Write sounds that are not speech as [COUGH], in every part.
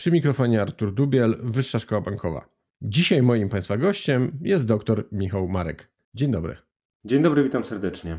Przy mikrofonie Artur Dubiel, Wyższa Szkoła Bankowa. Dzisiaj moim Państwa gościem jest dr Michał Marek. Dzień dobry. Dzień dobry, witam serdecznie.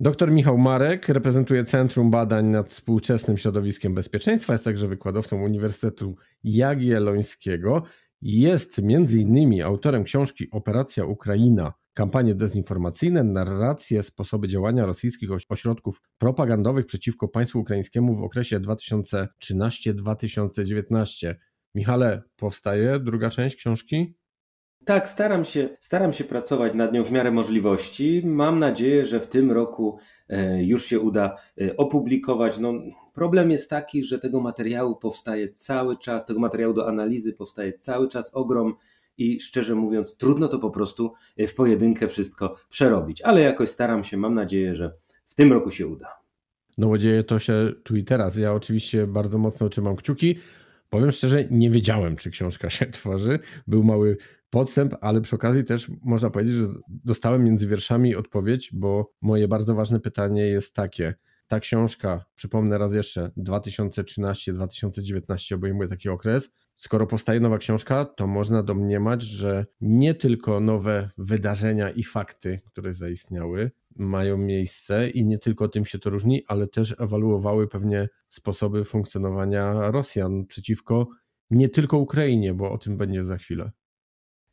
Dr Michał Marek reprezentuje Centrum Badań nad Współczesnym Środowiskiem Bezpieczeństwa, jest także wykładowcą Uniwersytetu Jagiellońskiego. Jest między innymi autorem książki Operacja Ukraina – kampanie dezinformacyjne, narracje, sposoby działania rosyjskich ośrodków propagandowych przeciwko państwu ukraińskiemu w okresie 2013-2019. Michale, powstaje druga część książki? Tak, staram się, staram się pracować nad nią w miarę możliwości. Mam nadzieję, że w tym roku e, już się uda e, opublikować. No, problem jest taki, że tego materiału powstaje cały czas, tego materiału do analizy powstaje cały czas ogrom i szczerze mówiąc, trudno to po prostu e, w pojedynkę wszystko przerobić. Ale jakoś staram się, mam nadzieję, że w tym roku się uda. No bo dzieje to się tu i teraz. Ja oczywiście bardzo mocno trzymam kciuki. Powiem szczerze, nie wiedziałem, czy książka się [LAUGHS] tworzy. Był mały podstęp, ale przy okazji też można powiedzieć, że dostałem między wierszami odpowiedź, bo moje bardzo ważne pytanie jest takie. Ta książka, przypomnę raz jeszcze, 2013-2019 obejmuje taki okres. Skoro powstaje nowa książka, to można domniemać, że nie tylko nowe wydarzenia i fakty, które zaistniały, mają miejsce i nie tylko tym się to różni, ale też ewaluowały pewnie sposoby funkcjonowania Rosjan przeciwko nie tylko Ukrainie, bo o tym będzie za chwilę.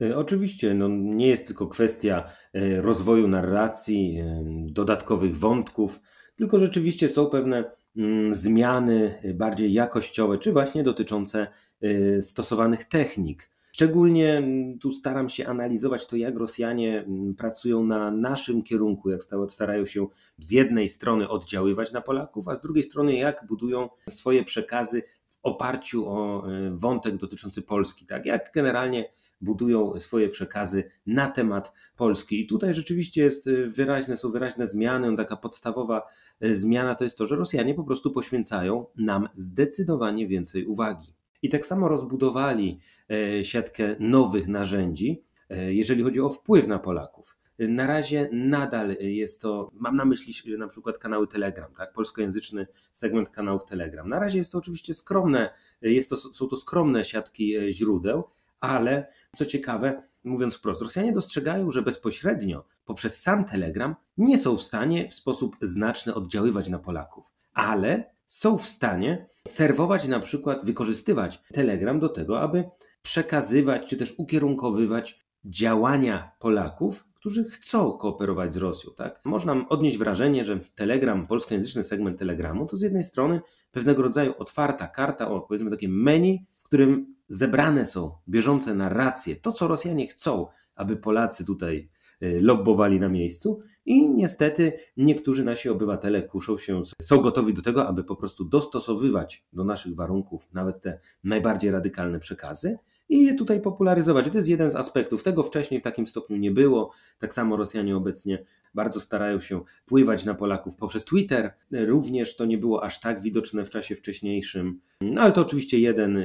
E, oczywiście, no, nie jest tylko kwestia e, rozwoju narracji, e, dodatkowych wątków, tylko rzeczywiście są pewne mm, zmiany bardziej jakościowe, czy właśnie dotyczące Y, stosowanych technik. Szczególnie mm, tu staram się analizować to, jak Rosjanie mm, pracują na naszym kierunku, jak starają się z jednej strony oddziaływać na Polaków, a z drugiej strony jak budują swoje przekazy w oparciu o y, wątek dotyczący Polski, tak jak generalnie budują swoje przekazy na temat Polski. I tutaj rzeczywiście jest y, wyraźne, są wyraźne zmiany. No, taka podstawowa zmiana to jest to, że Rosjanie po prostu poświęcają nam zdecydowanie więcej uwagi i tak samo rozbudowali e, siatkę nowych narzędzi, e, jeżeli chodzi o wpływ na Polaków. Na razie nadal jest to, mam na myśli na przykład kanały Telegram, tak? polskojęzyczny segment kanałów Telegram. Na razie jest to oczywiście skromne, e, jest to, są to skromne siatki źródeł, ale co ciekawe, mówiąc wprost, Rosjanie dostrzegają, że bezpośrednio poprzez sam Telegram nie są w stanie w sposób znaczny oddziaływać na Polaków, ale są w stanie serwować na przykład, wykorzystywać Telegram do tego, aby przekazywać czy też ukierunkowywać działania Polaków, którzy chcą kooperować z Rosją. Tak? Można odnieść wrażenie, że Telegram, polskojęzyczny segment Telegramu, to z jednej strony pewnego rodzaju otwarta karta, o powiedzmy takie menu, w którym zebrane są bieżące narracje, to co Rosjanie chcą, aby Polacy tutaj y, lobbowali na miejscu, i niestety niektórzy nasi obywatele kuszą się, są gotowi do tego, aby po prostu dostosowywać do naszych warunków nawet te najbardziej radykalne przekazy i je tutaj popularyzować. To jest jeden z aspektów. Tego wcześniej w takim stopniu nie było. Tak samo Rosjanie obecnie bardzo starają się pływać na Polaków poprzez Twitter. Również to nie było aż tak widoczne w czasie wcześniejszym. No ale to oczywiście jeden,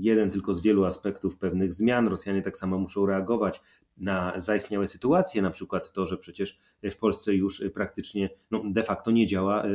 jeden tylko z wielu aspektów pewnych zmian. Rosjanie tak samo muszą reagować, na zaistniałe sytuacje, na przykład to, że przecież w Polsce już praktycznie no, de facto nie działa e,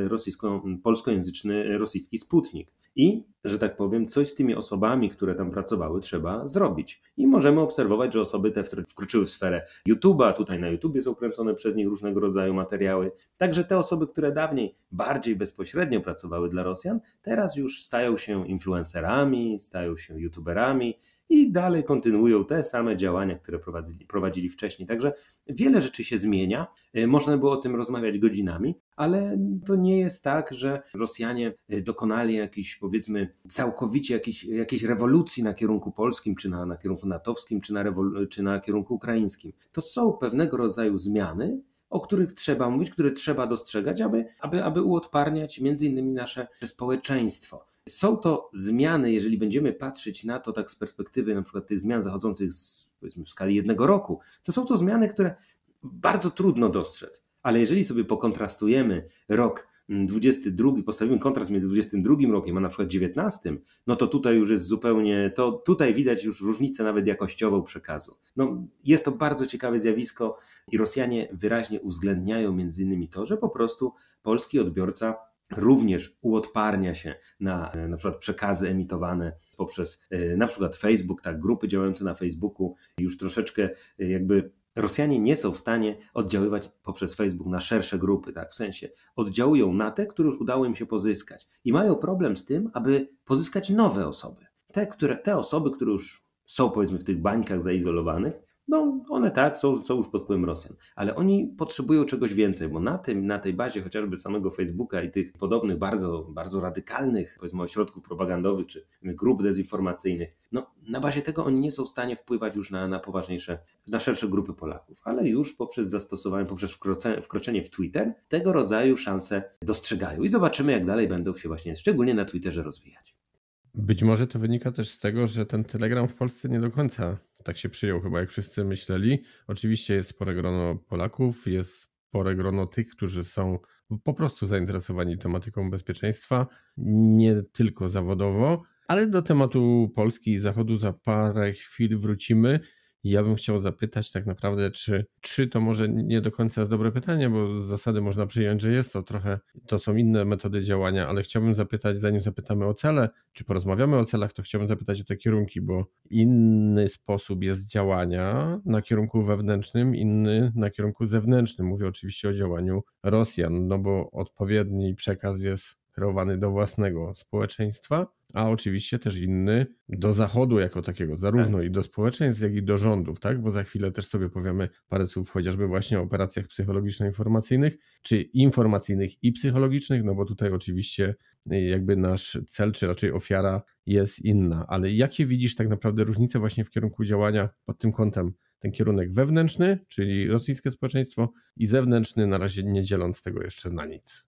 polskojęzyczny e, rosyjski Sputnik. I, że tak powiem, coś z tymi osobami, które tam pracowały, trzeba zrobić. I możemy obserwować, że osoby te wkroczyły w sferę YouTube'a, tutaj na YouTube są kręcone przez nich różnego rodzaju materiały. Także te osoby, które dawniej bardziej bezpośrednio pracowały dla Rosjan, teraz już stają się influencerami, stają się YouTuberami, i dalej kontynuują te same działania, które prowadzili, prowadzili wcześniej. Także wiele rzeczy się zmienia. E, można było o tym rozmawiać godzinami, ale to nie jest tak, że Rosjanie e, dokonali jakiejś, powiedzmy, całkowicie jakiejś, jakiejś rewolucji na kierunku polskim, czy na, na kierunku natowskim, czy na, czy na kierunku ukraińskim. To są pewnego rodzaju zmiany, o których trzeba mówić, które trzeba dostrzegać, aby, aby, aby uodparniać między innymi nasze społeczeństwo. Są to zmiany, jeżeli będziemy patrzeć na to tak z perspektywy na przykład tych zmian zachodzących z, powiedzmy w skali jednego roku, to są to zmiany, które bardzo trudno dostrzec. Ale jeżeli sobie pokontrastujemy rok 22, mm, postawimy kontrast między 22 rokiem a na przykład 19, no to tutaj już jest zupełnie, to tutaj widać już różnicę nawet jakościową przekazu. No, jest to bardzo ciekawe zjawisko i Rosjanie wyraźnie uwzględniają między innymi to, że po prostu polski odbiorca również uodparnia się na e, na przykład przekazy emitowane poprzez e, na przykład Facebook, tak, grupy działające na Facebooku, już troszeczkę e, jakby Rosjanie nie są w stanie oddziaływać poprzez Facebook na szersze grupy, tak w sensie oddziałują na te, które już udało im się pozyskać i mają problem z tym, aby pozyskać nowe osoby. Te, które, te osoby, które już są powiedzmy w tych bańkach zaizolowanych, no, one tak, są, są już pod wpływem Rosjan, ale oni potrzebują czegoś więcej, bo na, tym, na tej bazie chociażby samego Facebooka i tych podobnych bardzo, bardzo radykalnych, powiedzmy, ośrodków propagandowych czy grup dezinformacyjnych, no, na bazie tego oni nie są w stanie wpływać już na, na poważniejsze, na szersze grupy Polaków, ale już poprzez zastosowanie, poprzez wkroczenie, wkroczenie w Twitter, tego rodzaju szanse dostrzegają i zobaczymy, jak dalej będą się właśnie, szczególnie na Twitterze, rozwijać. Być może to wynika też z tego, że ten Telegram w Polsce nie do końca tak się przyjął chyba, jak wszyscy myśleli. Oczywiście jest spore grono Polaków, jest spore grono tych, którzy są po prostu zainteresowani tematyką bezpieczeństwa, nie tylko zawodowo, ale do tematu Polski i Zachodu za parę chwil wrócimy ja bym chciał zapytać tak naprawdę, czy, czy to może nie do końca jest dobre pytanie, bo z zasady można przyjąć, że jest to trochę, to są inne metody działania, ale chciałbym zapytać, zanim zapytamy o cele, czy porozmawiamy o celach, to chciałbym zapytać o te kierunki, bo inny sposób jest działania na kierunku wewnętrznym, inny na kierunku zewnętrznym. Mówię oczywiście o działaniu Rosjan, no bo odpowiedni przekaz jest kreowany do własnego społeczeństwa, a oczywiście też inny do Zachodu jako takiego, zarówno tak. i do społeczeństw, jak i do rządów, tak? Bo za chwilę też sobie powiemy parę słów chociażby właśnie o operacjach psychologiczno-informacyjnych, czy informacyjnych i psychologicznych, no bo tutaj oczywiście y, jakby nasz cel, czy raczej ofiara jest inna. Ale jakie widzisz tak naprawdę różnice właśnie w kierunku działania pod tym kątem? Ten kierunek wewnętrzny, czyli rosyjskie społeczeństwo i zewnętrzny, na razie nie dzieląc tego jeszcze na nic.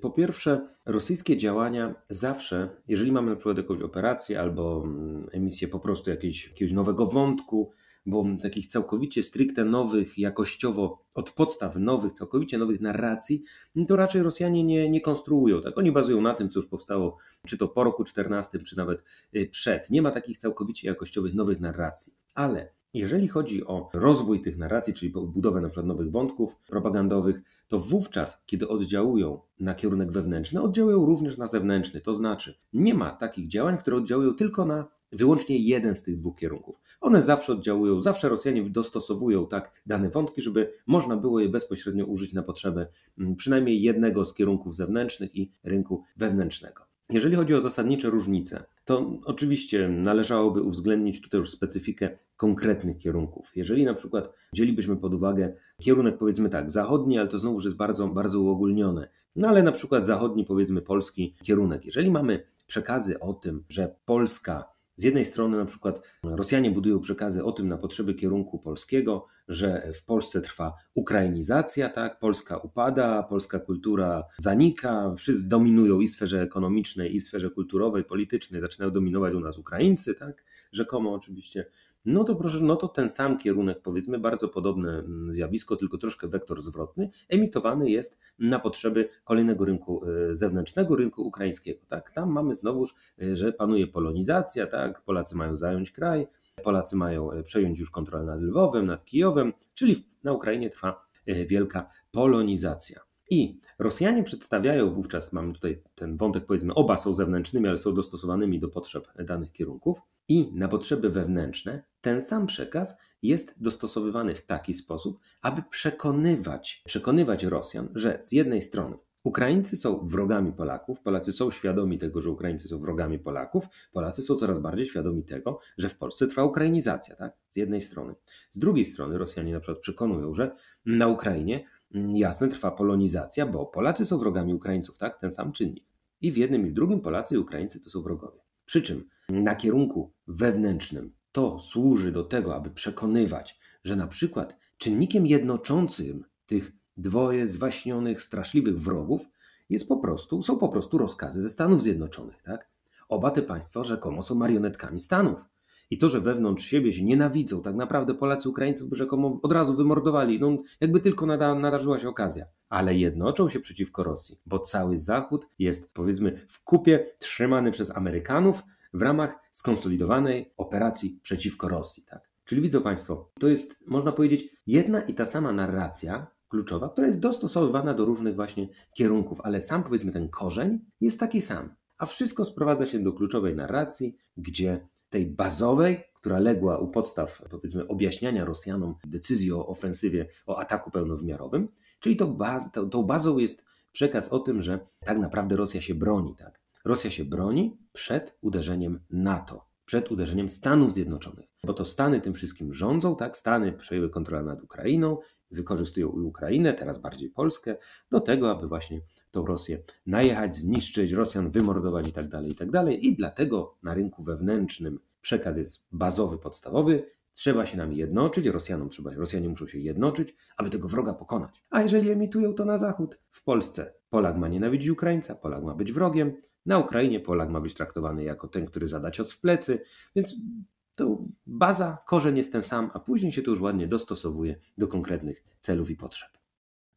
Po pierwsze, rosyjskie działania zawsze, jeżeli mamy na przykład jakąś operację albo mm, emisję po prostu jakiegoś, jakiegoś nowego wątku, bo takich całkowicie stricte nowych, jakościowo od podstaw nowych, całkowicie nowych narracji, no to raczej Rosjanie nie, nie konstruują. Tak? Oni bazują na tym, co już powstało, czy to po roku 14, czy nawet y, przed. Nie ma takich całkowicie jakościowych nowych narracji. Ale jeżeli chodzi o rozwój tych narracji, czyli budowę na przykład nowych wątków propagandowych, to wówczas, kiedy oddziałują na kierunek wewnętrzny, oddziałują również na zewnętrzny. To znaczy, nie ma takich działań, które oddziałują tylko na wyłącznie jeden z tych dwóch kierunków. One zawsze oddziałują, zawsze Rosjanie dostosowują tak dane wątki, żeby można było je bezpośrednio użyć na potrzeby mm, przynajmniej jednego z kierunków zewnętrznych i rynku wewnętrznego. Jeżeli chodzi o zasadnicze różnice, to oczywiście należałoby uwzględnić tutaj już specyfikę konkretnych kierunków. Jeżeli na przykład wzięlibyśmy pod uwagę kierunek powiedzmy tak, zachodni, ale to znowuż jest bardzo, bardzo uogólnione, no ale na przykład zachodni powiedzmy polski kierunek. Jeżeli mamy przekazy o tym, że Polska z jednej strony, na przykład, Rosjanie budują przekazy o tym na potrzeby kierunku polskiego, że w Polsce trwa ukrainizacja, tak? Polska upada, polska kultura zanika, wszyscy dominują i w sferze ekonomicznej, i w sferze kulturowej, politycznej, zaczynają dominować u nas Ukraińcy, tak? Rzekomo oczywiście no to proszę, no to ten sam kierunek, powiedzmy, bardzo podobne mm, zjawisko, tylko troszkę wektor zwrotny, emitowany jest na potrzeby kolejnego rynku e, zewnętrznego, rynku ukraińskiego. Tak? Tam mamy znowuż, e, że panuje polonizacja, tak? Polacy mają zająć kraj, Polacy mają e, przejąć już kontrolę nad Lwowem, nad Kijowem, czyli na Ukrainie trwa wielka polonizacja. I Rosjanie przedstawiają wówczas, mamy tutaj ten wątek, powiedzmy, oba są zewnętrznymi, ale są dostosowanymi do potrzeb danych kierunków i na potrzeby wewnętrzne, ten sam przekaz jest dostosowywany w taki sposób, aby przekonywać, przekonywać Rosjan, że z jednej strony Ukraińcy są wrogami Polaków, Polacy są świadomi tego, że Ukraińcy są wrogami Polaków, Polacy są coraz bardziej świadomi tego, że w Polsce trwa ukrainizacja, tak? Z jednej strony. Z drugiej strony Rosjanie na przykład przekonują, że na Ukrainie mm, jasne trwa polonizacja, bo Polacy są wrogami Ukraińców, tak? Ten sam czynnik. I w jednym i w drugim Polacy i Ukraińcy to są wrogowie. Przy czym na kierunku wewnętrznym. To służy do tego, aby przekonywać, że na przykład czynnikiem jednoczącym tych dwoje zwaśnionych, straszliwych wrogów jest po prostu, są po prostu rozkazy ze Stanów Zjednoczonych. Tak? Oba te państwa rzekomo są marionetkami Stanów. I to, że wewnątrz siebie się nienawidzą, tak naprawdę Polacy Ukraińców by rzekomo od razu wymordowali, no jakby tylko nada, nadarzyła się okazja. Ale jednoczą się przeciwko Rosji, bo cały Zachód jest, powiedzmy, w kupie trzymany przez Amerykanów, w ramach skonsolidowanej operacji przeciwko Rosji. Tak? Czyli widzą Państwo, to jest, można powiedzieć, jedna i ta sama narracja kluczowa, która jest dostosowywana do różnych właśnie kierunków, ale sam powiedzmy ten korzeń jest taki sam. A wszystko sprowadza się do kluczowej narracji, gdzie tej bazowej, która legła u podstaw, powiedzmy, objaśniania Rosjanom decyzji o ofensywie, o ataku pełnowymiarowym, czyli to baz, to, tą bazą jest przekaz o tym, że tak naprawdę Rosja się broni, tak? Rosja się broni przed uderzeniem NATO, przed uderzeniem Stanów Zjednoczonych, bo to Stany tym wszystkim rządzą, tak? Stany przejęły kontrolę nad Ukrainą, wykorzystują Ukrainę, teraz bardziej Polskę, do tego, aby właśnie tą Rosję najechać, zniszczyć, Rosjan wymordować i tak dalej I tak dalej. I dlatego na rynku wewnętrznym przekaz jest bazowy, podstawowy, trzeba się nami jednoczyć, Rosjanom trzeba, Rosjanie muszą się jednoczyć, aby tego wroga pokonać. A jeżeli emitują to na zachód, w Polsce Polak ma nienawidzić Ukraińca, Polak ma być wrogiem, na Ukrainie Polak ma być traktowany jako ten, który zada cios w plecy, więc to baza, korzeń jest ten sam, a później się to już ładnie dostosowuje do konkretnych celów i potrzeb.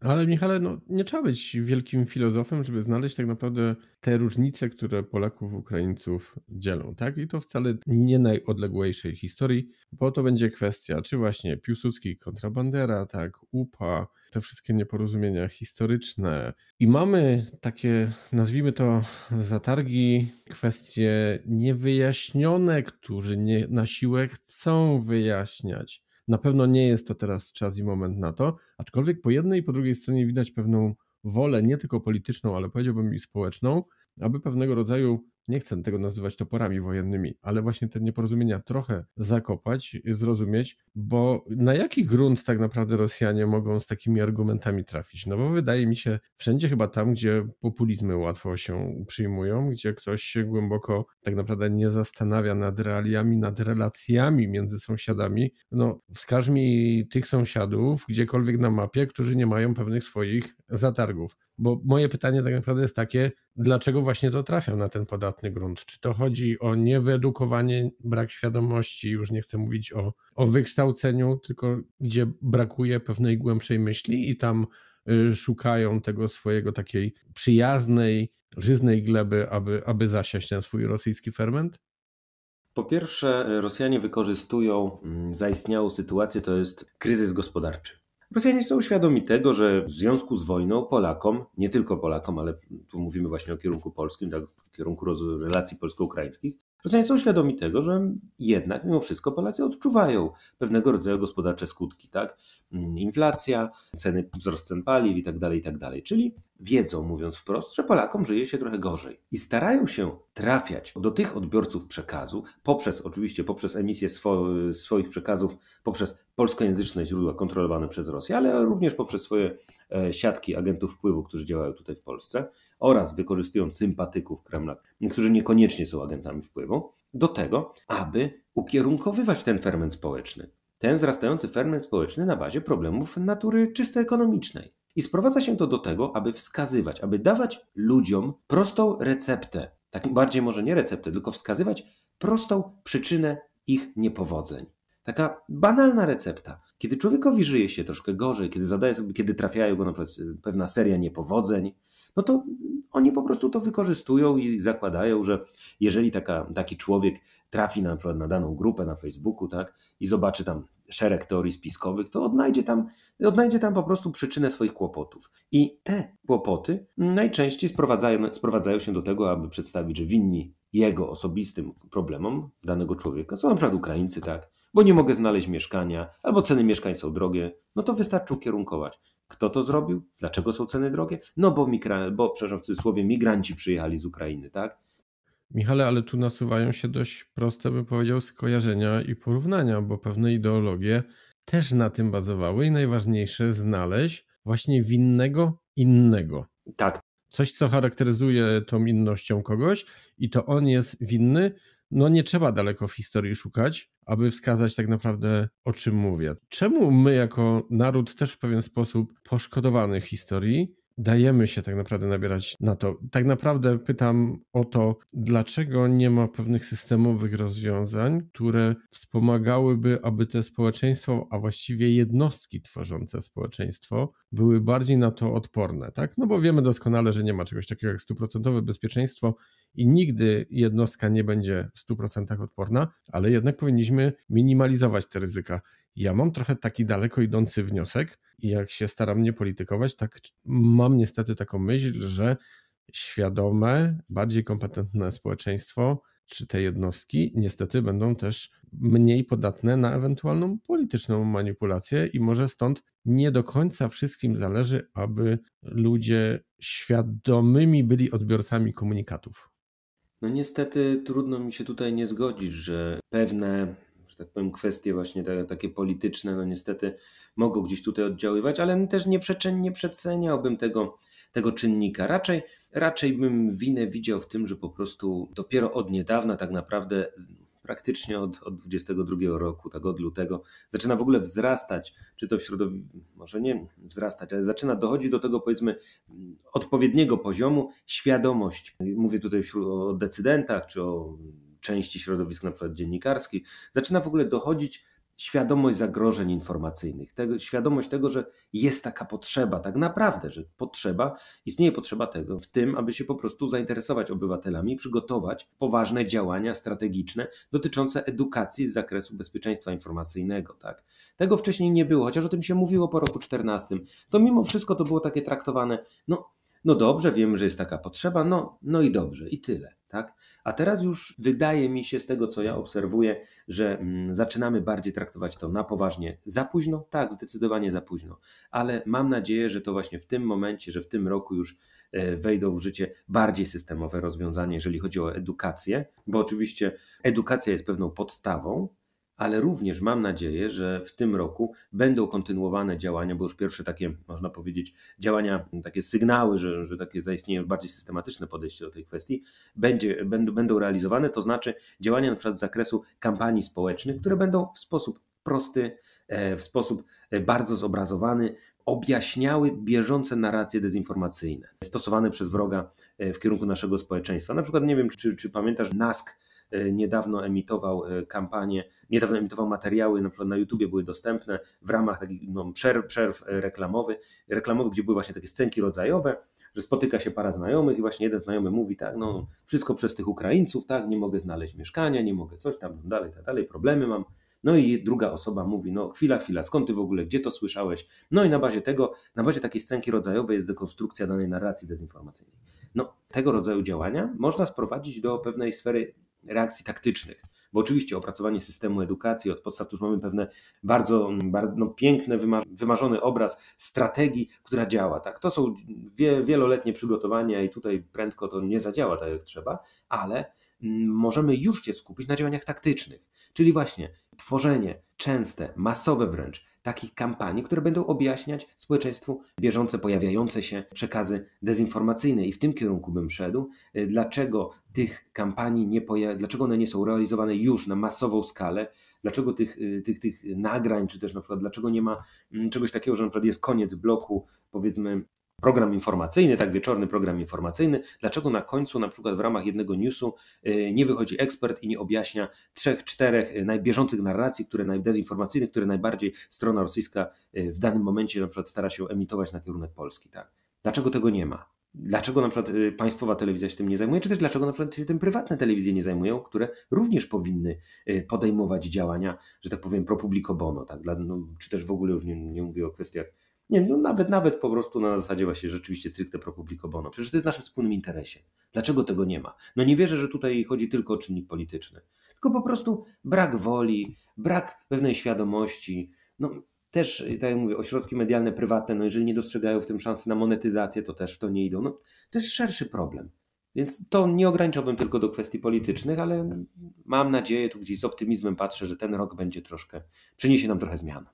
No, ale Michale, no, nie trzeba być wielkim filozofem, żeby znaleźć tak naprawdę te różnice, które Polaków, Ukraińców dzielą, tak? I to wcale nie najodległejszej historii, bo to będzie kwestia, czy właśnie Piłsudski, kontrabandera, tak, UPA, te wszystkie nieporozumienia historyczne. I mamy takie, nazwijmy to zatargi, kwestie niewyjaśnione, którzy nie, na siłę chcą wyjaśniać. Na pewno nie jest to teraz czas i moment na to, aczkolwiek po jednej i po drugiej stronie widać pewną wolę, nie tylko polityczną, ale powiedziałbym i społeczną, aby pewnego rodzaju nie chcę tego nazywać toporami wojennymi, ale właśnie te nieporozumienia trochę zakopać, zrozumieć, bo na jaki grunt tak naprawdę Rosjanie mogą z takimi argumentami trafić? No bo wydaje mi się, wszędzie chyba tam, gdzie populizmy łatwo się przyjmują, gdzie ktoś się głęboko tak naprawdę nie zastanawia nad realiami, nad relacjami między sąsiadami, no wskaż mi tych sąsiadów gdziekolwiek na mapie, którzy nie mają pewnych swoich zatargów. Bo moje pytanie tak naprawdę jest takie, dlaczego właśnie to trafia na ten podatny grunt? Czy to chodzi o niewyedukowanie, brak świadomości, już nie chcę mówić o, o wykształceniu, tylko gdzie brakuje pewnej głębszej myśli i tam y, szukają tego swojego takiej przyjaznej, żyznej gleby, aby, aby zasiać ten swój rosyjski ferment? Po pierwsze, Rosjanie wykorzystują mm, zaistniałą sytuację, to jest kryzys gospodarczy. Rosjanie są świadomi tego, że w związku z wojną Polakom, nie tylko Polakom, ale tu mówimy właśnie o kierunku polskim, tak, w kierunku relacji polsko-ukraińskich, Rosjanie są świadomi tego, że jednak mimo wszystko Polacy odczuwają pewnego rodzaju gospodarcze skutki, tak? inflacja, ceny, wzrost cen paliw i tak dalej, i tak dalej. Czyli wiedzą, mówiąc wprost, że Polakom żyje się trochę gorzej i starają się trafiać do tych odbiorców przekazu poprzez, oczywiście, poprzez emisję swo swoich przekazów, poprzez polskojęzyczne źródła kontrolowane przez Rosję, ale również poprzez swoje e, siatki agentów wpływu, którzy działają tutaj w Polsce oraz wykorzystują sympatyków Kremla, którzy niekoniecznie są agentami wpływu, do tego, aby ukierunkowywać ten ferment społeczny ten wzrastający ferment społeczny na bazie problemów natury czysto ekonomicznej. I sprowadza się to do tego, aby wskazywać, aby dawać ludziom prostą receptę, tak bardziej może nie receptę, tylko wskazywać prostą przyczynę ich niepowodzeń. Taka banalna recepta. Kiedy człowiekowi żyje się troszkę gorzej, kiedy zadaje sobie, kiedy trafiają go na przykład y, pewna seria niepowodzeń, no to oni po prostu to wykorzystują i zakładają, że jeżeli taka, taki człowiek trafi na przykład na daną grupę na Facebooku tak, i zobaczy tam szereg teorii spiskowych, to odnajdzie tam, odnajdzie tam po prostu przyczynę swoich kłopotów. I te kłopoty najczęściej sprowadzają, sprowadzają się do tego, aby przedstawić, że winni jego osobistym problemom danego człowieka są na przykład Ukraińcy, tak, bo nie mogę znaleźć mieszkania, albo ceny mieszkań są drogie, no to wystarczy ukierunkować. Kto to zrobił? Dlaczego są ceny drogie? No bo, mikra, bo przepraszam, w cudzysłowie, migranci przyjechali z Ukrainy, tak? Michale, ale tu nasuwają się dość proste, bym powiedział, skojarzenia i porównania, bo pewne ideologie też na tym bazowały i najważniejsze znaleźć właśnie winnego innego. Tak. Coś, co charakteryzuje tą innością kogoś i to on jest winny. No nie trzeba daleko w historii szukać, aby wskazać tak naprawdę o czym mówię. Czemu my jako naród też w pewien sposób poszkodowany w historii dajemy się tak naprawdę nabierać na to. Tak naprawdę pytam o to, dlaczego nie ma pewnych systemowych rozwiązań, które wspomagałyby, aby te społeczeństwo, a właściwie jednostki tworzące społeczeństwo, były bardziej na to odporne, tak? No bo wiemy doskonale, że nie ma czegoś takiego jak stuprocentowe bezpieczeństwo i nigdy jednostka nie będzie w 100% odporna, ale jednak powinniśmy minimalizować te ryzyka. Ja mam trochę taki daleko idący wniosek i jak się staram nie politykować, tak mam niestety taką myśl, że świadome, bardziej kompetentne społeczeństwo czy te jednostki niestety będą też mniej podatne na ewentualną polityczną manipulację i może stąd nie do końca wszystkim zależy, aby ludzie świadomymi byli odbiorcami komunikatów. No niestety trudno mi się tutaj nie zgodzić, że pewne, że tak powiem, kwestie właśnie te, takie polityczne, no niestety mogą gdzieś tutaj oddziaływać, ale też nie, przecen, nie przeceniałbym tego, tego czynnika. Raczej, raczej bym winę widział w tym, że po prostu dopiero od niedawna tak naprawdę praktycznie od, od 22 roku, tak od lutego, zaczyna w ogóle wzrastać, czy to w środowisku, może nie wzrastać, ale zaczyna dochodzić do tego powiedzmy odpowiedniego poziomu świadomość. Mówię tutaj o decydentach, czy o części środowisk, na przykład dziennikarskich, zaczyna w ogóle dochodzić świadomość zagrożeń informacyjnych, tego, świadomość tego, że jest taka potrzeba, tak naprawdę, że potrzeba, istnieje potrzeba tego, w tym, aby się po prostu zainteresować obywatelami, przygotować poważne działania strategiczne dotyczące edukacji z zakresu bezpieczeństwa informacyjnego. Tak? Tego wcześniej nie było, chociaż o tym się mówiło po roku 14. To mimo wszystko to było takie traktowane, no, no dobrze, wiemy, że jest taka potrzeba, no, no i dobrze, i tyle. Tak? A teraz już wydaje mi się z tego, co ja obserwuję, że mm, zaczynamy bardziej traktować to na poważnie. Za późno? Tak, zdecydowanie za późno, ale mam nadzieję, że to właśnie w tym momencie, że w tym roku już e, wejdą w życie bardziej systemowe rozwiązania, jeżeli chodzi o edukację, bo oczywiście edukacja jest pewną podstawą, ale również mam nadzieję, że w tym roku będą kontynuowane działania, bo już pierwsze takie, można powiedzieć, działania, takie sygnały, że, że takie zaistnieje bardziej systematyczne podejście do tej kwestii, będzie, będą, będą realizowane, to znaczy działania na przykład z zakresu kampanii społecznych, które będą w sposób prosty, e, w sposób e, bardzo zobrazowany, objaśniały bieżące narracje dezinformacyjne stosowane przez wroga e, w kierunku naszego społeczeństwa. Na przykład, nie wiem, czy, czy pamiętasz NASK, E, niedawno emitował e, kampanię, niedawno emitował materiały, na przykład na YouTubie były dostępne w ramach takich no, przerw, przerw reklamowych, reklamowych, gdzie były właśnie takie scenki rodzajowe, że spotyka się para znajomych i właśnie jeden znajomy mówi tak, no, no wszystko przez tych Ukraińców, tak, nie mogę znaleźć mieszkania, nie mogę coś tam, dalej, tak dalej, problemy mam. No i druga osoba mówi, no chwila, chwila, skąd ty w ogóle, gdzie to słyszałeś? No i na bazie tego, na bazie takiej scenki rodzajowej jest dekonstrukcja danej narracji dezinformacyjnej. No, tego rodzaju działania można sprowadzić do pewnej sfery reakcji taktycznych. Bo oczywiście opracowanie systemu edukacji od podstaw, tu już mamy pewne bardzo, bardzo no, piękne, wymarzony obraz strategii, która działa. Tak? To są wie, wieloletnie przygotowania i tutaj prędko to nie zadziała tak jak trzeba, ale mm, możemy już się skupić na działaniach taktycznych, czyli właśnie tworzenie częste, masowe wręcz takich kampanii, które będą objaśniać społeczeństwu bieżące pojawiające się przekazy dezinformacyjne i w tym kierunku bym szedł. Y, dlaczego tych kampanii nie pojawia, dlaczego one nie są realizowane już na masową skalę? Dlaczego tych, y, tych, tych nagrań, czy też na przykład dlaczego nie ma mm, czegoś takiego, że na przykład jest koniec bloku, powiedzmy program informacyjny, tak wieczorny program informacyjny, dlaczego na końcu, na przykład w ramach jednego newsu, e, nie wychodzi ekspert i nie objaśnia trzech, czterech e, najbieżących narracji, które najdezinformacyjnych, które najbardziej strona rosyjska e, w danym momencie na przykład stara się emitować na kierunek Polski. Tak? Dlaczego tego nie ma? Dlaczego na przykład państwowa telewizja się tym nie zajmuje, czy też dlaczego na przykład się tym prywatne telewizje nie zajmują, które również powinny podejmować działania, że tak powiem, pro publico bono, tak? Dla, no, czy też w ogóle już nie, nie mówię o kwestiach nie, no nawet, nawet po prostu na zasadzie właśnie rzeczywiście stricte pro publico bono. Przecież to jest w naszym wspólnym interesie. Dlaczego tego nie ma? No nie wierzę, że tutaj chodzi tylko o czynnik polityczny, tylko po prostu brak woli, brak pewnej świadomości. No też, e, tak jak mówię, ośrodki medialne prywatne, no jeżeli nie dostrzegają w tym szansy na monetyzację, to też w to nie idą. No, to jest szerszy problem. Więc to nie ograniczałbym tylko do kwestii politycznych, ale mam nadzieję, tu gdzieś z optymizmem patrzę, że ten rok będzie troszkę, przyniesie nam trochę zmian.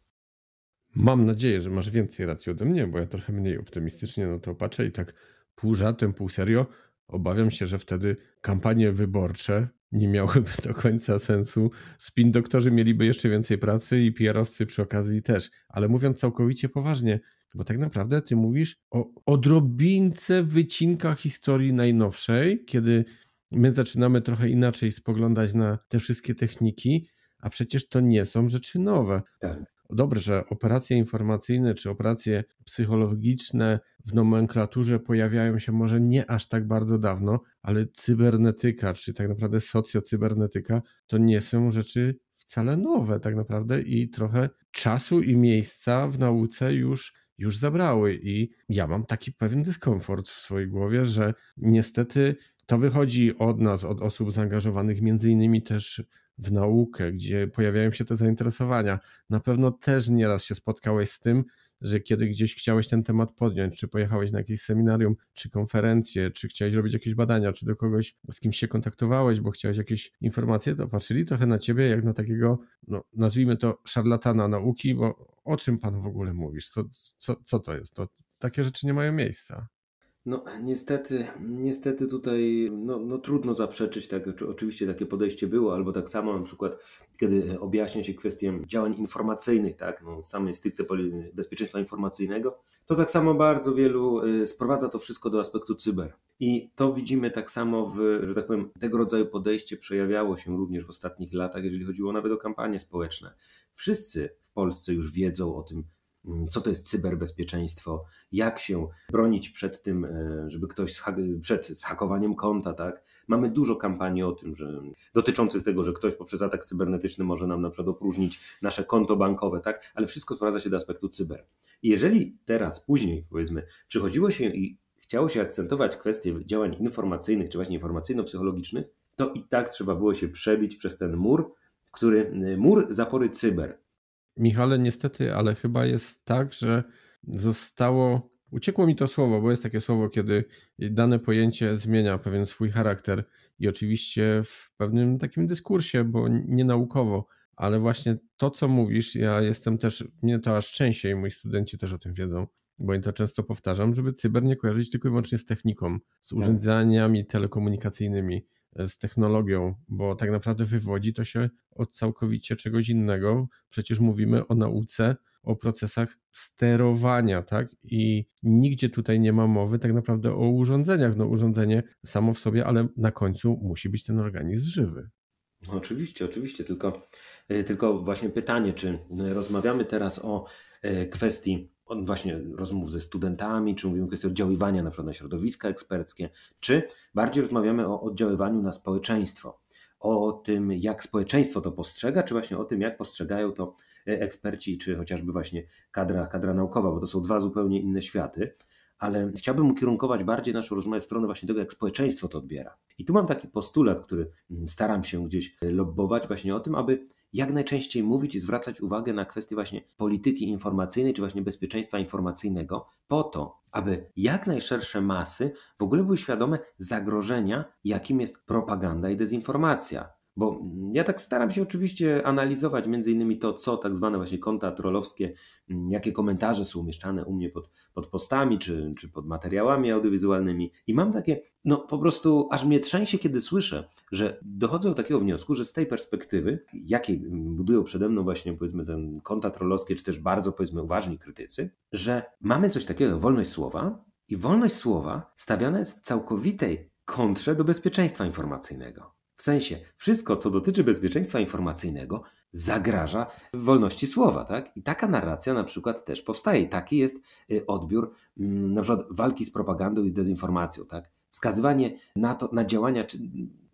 Mam nadzieję, że masz więcej racji ode mnie, bo ja trochę mniej optymistycznie na to patrzę i tak pół żartem, pół serio. Obawiam się, że wtedy kampanie wyborcze nie miałyby [LAUGHS] do końca sensu. Spin doktorzy mieliby jeszcze więcej pracy i PR-owcy przy okazji też. Ale mówiąc całkowicie poważnie, bo tak naprawdę ty mówisz o odrobince wycinka historii najnowszej, kiedy my zaczynamy trochę inaczej spoglądać na te wszystkie techniki, a przecież to nie są rzeczy nowe. Tak. Dobrze, operacje informacyjne czy operacje psychologiczne w nomenklaturze pojawiają się może nie aż tak bardzo dawno, ale cybernetyka, czy tak naprawdę socjocybernetyka, to nie są rzeczy wcale nowe tak naprawdę i trochę czasu i miejsca w nauce już już zabrały. I ja mam taki pewien dyskomfort w swojej głowie, że niestety to wychodzi od nas, od osób zaangażowanych między innymi też w naukę, gdzie pojawiają się te zainteresowania. Na pewno też nieraz się spotkałeś z tym, że kiedy gdzieś chciałeś ten temat podjąć, czy pojechałeś na jakieś seminarium, czy konferencję, czy chciałeś robić jakieś badania, czy do kogoś, z kimś się kontaktowałeś, bo chciałeś jakieś informacje, to patrzyli trochę na ciebie jak na takiego, no, nazwijmy to szarlatana nauki, bo o czym pan w ogóle mówisz? Co, co, co to jest? To takie rzeczy nie mają miejsca. No, niestety, niestety tutaj no, no, trudno zaprzeczyć, tak, oczywiście takie podejście było, albo tak samo na przykład, kiedy objaśnia się kwestię działań informacyjnych, tak, no, samej stricte bezpieczeństwa informacyjnego, to tak samo bardzo wielu y, sprowadza to wszystko do aspektu cyber. I to widzimy tak samo, w, że tak powiem, tego rodzaju podejście przejawiało się również w ostatnich latach, jeżeli chodziło nawet o kampanie społeczne. Wszyscy w Polsce już wiedzą o tym, Mm, co to jest cyberbezpieczeństwo, jak się bronić przed tym, e, żeby ktoś przed zhakowaniem konta, tak? Mamy dużo kampanii o tym, że dotyczących tego, że ktoś poprzez atak cybernetyczny może nam na przykład opróżnić nasze konto bankowe, tak? Ale wszystko sprowadza się do aspektu cyber. I jeżeli teraz, później powiedzmy, przychodziło się i chciało się akcentować kwestie działań informacyjnych czy właśnie informacyjno-psychologicznych, to i tak trzeba było się przebić przez ten mur, który y, mur zapory cyber, Michale, niestety, ale chyba jest tak, że zostało. Uciekło mi to słowo, bo jest takie słowo, kiedy dane pojęcie zmienia pewien swój charakter i oczywiście w pewnym takim dyskursie, bo nie naukowo, ale właśnie to, co mówisz, ja jestem też, mnie to aż częściej, moi studenci też o tym wiedzą, bo ja to często powtarzam, żeby cyber nie kojarzyć tylko i wyłącznie z techniką, z tak. urządzeniami telekomunikacyjnymi, z technologią, bo tak naprawdę wywodzi to się od całkowicie czegoś innego. Przecież mówimy o nauce, o procesach sterowania, tak? I nigdzie tutaj nie ma mowy tak naprawdę o urządzeniach. No urządzenie samo w sobie, ale na końcu musi być ten organizm żywy. No, oczywiście, oczywiście, tylko, y, tylko właśnie pytanie, czy rozmawiamy teraz o y, kwestii właśnie rozmów ze studentami, czy mówimy o kwestii oddziaływania na przykład na środowiska eksperckie, czy bardziej rozmawiamy o oddziaływaniu na społeczeństwo, o tym, jak społeczeństwo to postrzega, czy właśnie o tym, jak postrzegają to e, eksperci, czy chociażby właśnie kadra, kadra naukowa, bo to są dwa zupełnie inne światy. Ale chciałbym ukierunkować bardziej naszą rozmowę w stronę właśnie tego, jak społeczeństwo to odbiera. I tu mam taki postulat, który mm, staram się gdzieś e, lobbować właśnie o tym, aby jak najczęściej mówić i zwracać uwagę na kwestie właśnie polityki informacyjnej czy właśnie bezpieczeństwa informacyjnego, po to, aby jak najszersze masy w ogóle były świadome zagrożenia, jakim jest propaganda i dezinformacja. Bo ja tak staram się oczywiście analizować między innymi to, co tak zwane właśnie konta trollowskie, mm, jakie komentarze są umieszczane u mnie pod, pod postami czy, czy pod materiałami audiowizualnymi i mam takie, no po prostu aż mnie trzęsie, kiedy słyszę, że dochodzę do takiego wniosku, że z tej perspektywy, jakiej mm, budują przede mną właśnie powiedzmy ten konta trollowskie, czy też bardzo powiedzmy uważni krytycy, że mamy coś takiego, wolność słowa i wolność słowa stawiana jest w całkowitej kontrze do bezpieczeństwa informacyjnego. W sensie, wszystko, co dotyczy bezpieczeństwa informacyjnego, zagraża wolności słowa, tak? I taka narracja na przykład też powstaje. I taki jest y, odbiór mm, na przykład walki z propagandą i z dezinformacją, tak? Wskazywanie na to, na działania, czy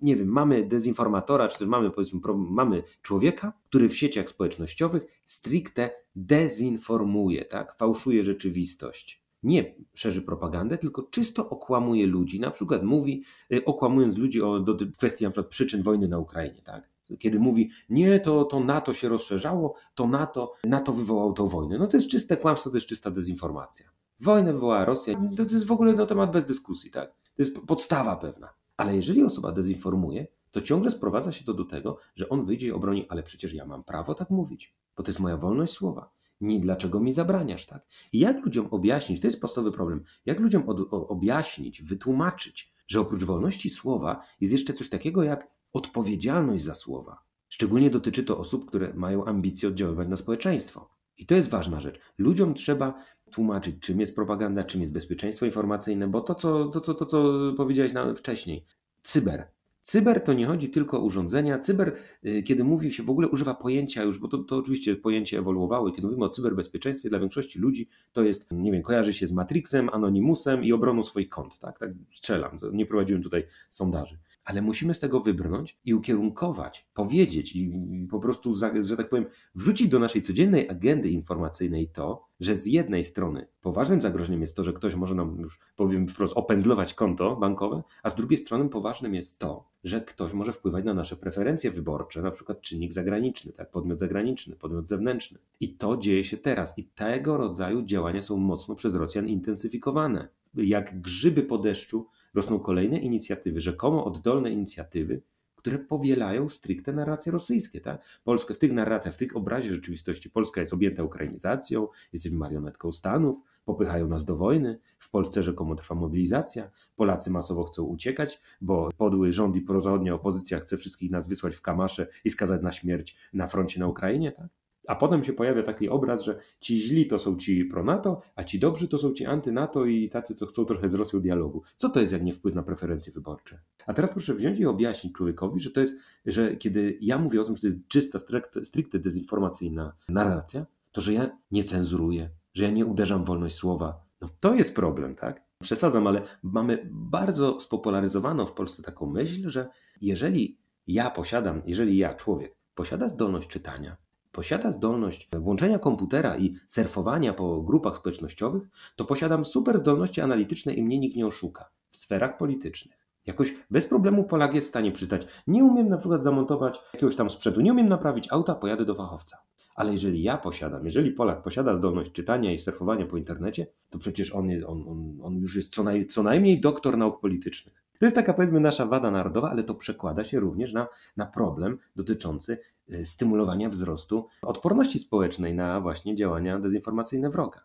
nie wiem, mamy dezinformatora, czy też mamy, powiedzmy, mamy człowieka, który w sieciach społecznościowych stricte dezinformuje, tak? Fałszuje rzeczywistość nie szerzy propagandę, tylko czysto okłamuje ludzi. Na przykład mówi, y, okłamując ludzi o do kwestii na przykład przyczyn wojny na Ukrainie, tak? Kiedy mówi, nie, to, to NATO się rozszerzało, to NATO, NATO wywołał tą wojnę. No to jest czyste kłamstwo, to jest czysta dezinformacja. Wojnę wywołała Rosja, to, to jest w ogóle no, temat bez dyskusji, tak? To jest podstawa pewna. Ale jeżeli osoba dezinformuje, to ciągle sprowadza się to do tego, że on wyjdzie i obroni, ale przecież ja mam prawo tak mówić, bo to jest moja wolność słowa nie, dlaczego mi zabraniasz, tak? I jak ludziom objaśnić, to jest podstawowy problem, jak ludziom od, objaśnić, wytłumaczyć, że oprócz wolności słowa jest jeszcze coś takiego jak odpowiedzialność za słowa. Szczególnie dotyczy to osób, które mają ambicje oddziaływać na społeczeństwo. I to jest ważna rzecz. Ludziom trzeba tłumaczyć, czym jest propaganda, czym jest bezpieczeństwo informacyjne, bo to, co, to, co, to, co powiedziałeś wcześniej, cyber, Cyber to nie chodzi tylko o urządzenia. Cyber, y, kiedy mówi się, w ogóle używa pojęcia już, bo to, to oczywiście pojęcie ewoluowało. Kiedy mówimy o cyberbezpieczeństwie, dla większości ludzi to jest, nie wiem, kojarzy się z Matrixem, Anonimusem i obroną swoich kont. Tak, tak strzelam, nie prowadziłem tutaj sondaży ale musimy z tego wybrnąć i ukierunkować, powiedzieć i, i po prostu, że tak powiem, wrzucić do naszej codziennej agendy informacyjnej to, że z jednej strony poważnym zagrożeniem jest to, że ktoś może nam już, powiem wprost, opędzlować konto bankowe, a z drugiej strony poważnym jest to, że ktoś może wpływać na nasze preferencje wyborcze, na przykład czynnik zagraniczny, tak? podmiot zagraniczny, podmiot zewnętrzny. I to dzieje się teraz i tego rodzaju działania są mocno przez Rosjan intensyfikowane. Jak grzyby po deszczu rosną kolejne inicjatywy, rzekomo oddolne inicjatywy, które powielają stricte narracje rosyjskie. Tak? Polska w tych narracjach, w tych obrazie rzeczywistości, Polska jest objęta ukrainizacją, jesteśmy marionetką Stanów, popychają nas do wojny, w Polsce rzekomo trwa mobilizacja, Polacy masowo chcą uciekać, bo podły rząd i prozachodnia opozycja chce wszystkich nas wysłać w kamasze i skazać na śmierć na froncie na Ukrainie. Tak? A potem się pojawia taki obraz, że ci źli to są ci pro NATO, a ci dobrzy to są ci anty NATO i tacy, co chcą trochę z Rosją dialogu. Co to jest, jak nie wpływ na preferencje wyborcze? A teraz proszę wziąć i objaśnić człowiekowi, że to jest, że kiedy ja mówię o tym, że to jest czysta, stricte, stricte dezinformacyjna narracja, to że ja nie cenzuruję, że ja nie uderzam w wolność słowa. No to jest problem, tak? Przesadzam, ale mamy bardzo spopularyzowaną w Polsce taką myśl, że jeżeli ja posiadam, jeżeli ja, człowiek, posiada zdolność czytania, posiada zdolność włączenia komputera i surfowania po grupach społecznościowych, to posiadam super zdolności analityczne i mnie nikt nie oszuka w sferach politycznych. Jakoś bez problemu Polak jest w stanie przyznać, nie umiem na przykład zamontować jakiegoś tam sprzętu, nie umiem naprawić auta, pojadę do fachowca. Ale jeżeli ja posiadam, jeżeli Polak posiada zdolność czytania i surfowania po internecie, to przecież on, on, on, on już jest co, naj, co najmniej doktor nauk politycznych. To jest taka powiedzmy nasza wada narodowa, ale to przekłada się również na, na problem dotyczący y, stymulowania wzrostu odporności społecznej na właśnie działania dezinformacyjne wroga.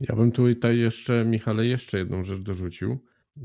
Ja bym tutaj jeszcze, Michale, jeszcze jedną rzecz dorzucił.